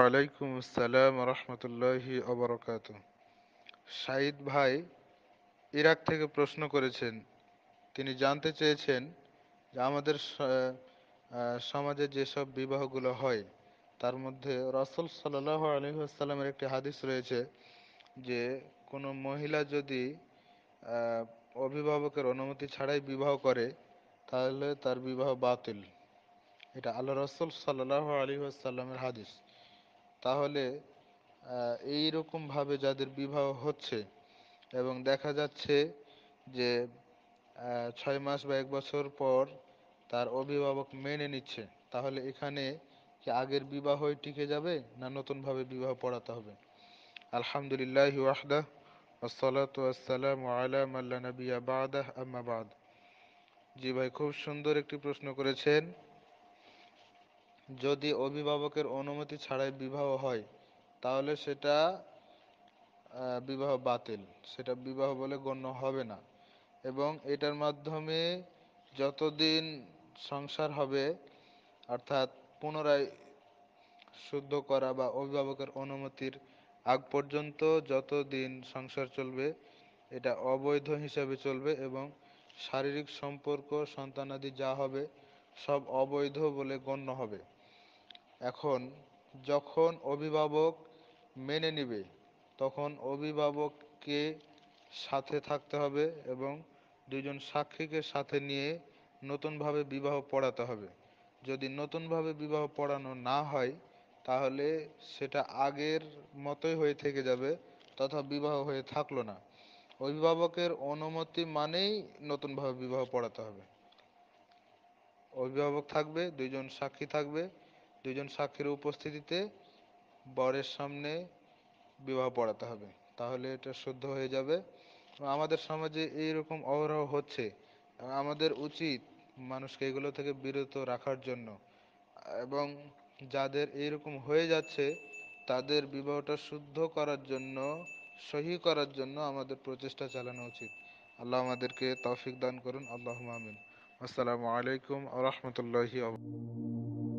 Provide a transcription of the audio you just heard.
ওয়ালাইকুম আসসালাম রহমতুল্লাহ অবরকাত সাঈদ ভাই ইরাক থেকে প্রশ্ন করেছেন তিনি জানতে চেয়েছেন যে আমাদের সমাজে যেসব বিবাহগুলো হয় তার মধ্যে রসুল সাল্লাহ আলহিহাস্লামের একটি হাদিস রয়েছে যে কোনো মহিলা যদি অভিভাবকের অনুমতি ছাড়াই বিবাহ করে তাহলে তার বিবাহ বাতিল এটা আল্লাহ রসুল সাল্লাহ আলী আসসালামের হাদিস তাহলে এই রকমভাবে যাদের বিবাহ হচ্ছে এবং দেখা যাচ্ছে যে ছয় মাস বা এক বছর পর তার অভিভাবক মেনে নিচ্ছে তাহলে এখানে কি আগের বিবাহই টিকে যাবে না নতুনভাবে বিবাহ পড়াতে হবে আলহামদুলিল্লাহ ওয়াহদা আসসালাম আলাম আল্লাহ নবিয়া আহ আম্মাবাদ জি ভাই খুব সুন্দর একটি প্রশ্ন করেছেন যদি অভিভাবকের অনুমতি ছাড়াই বিবাহ হয় তাহলে সেটা বিবাহ বাতিল সেটা বিবাহ বলে গণ্য হবে না এবং এটার মাধ্যমে যতদিন সংসার হবে অর্থাৎ পুনরায় শুদ্ধ করা বা অভিভাবকের অনুমতির আগ পর্যন্ত যতদিন সংসার চলবে এটা অবৈধ হিসাবে চলবে এবং শারীরিক সম্পর্ক সন্তানাদি যা হবে সব অবৈধ বলে গণ্য হবে এখন যখন অভিভাবক মেনে নেবে তখন অভিভাবককে সাথে থাকতে হবে এবং দুজন সাক্ষীকে সাথে নিয়ে নতুনভাবে বিবাহ পড়াতে হবে যদি নতুনভাবে বিবাহ পড়ানো না হয় তাহলে সেটা আগের মতোই হয়ে থেকে যাবে তথা বিবাহ হয়ে থাকলো না অভিভাবকের অনুমতি মানেই নতুনভাবে বিবাহ পড়াতে হবে অভিভাবক থাকবে দুজন সাক্ষী থাকবে দুজন সাক্ষীর উপস্থিতিতে বরের সামনে বিবাহ পড়াতে হবে তাহলে এটা শুদ্ধ হয়ে যাবে আমাদের সমাজে এই রকম অহরহ হচ্ছে আমাদের উচিত মানুষকে এগুলো থেকে বিরত রাখার জন্য এবং যাদের এইরকম হয়ে যাচ্ছে তাদের বিবাহটা শুদ্ধ করার জন্য সহি করার জন্য আমাদের প্রচেষ্টা চালানো উচিত আল্লাহ আমাদেরকে তৌফিক দান করুন আল্লাহ আমিন আসসালামু আলাইকুম আ রহমতুল্লাহি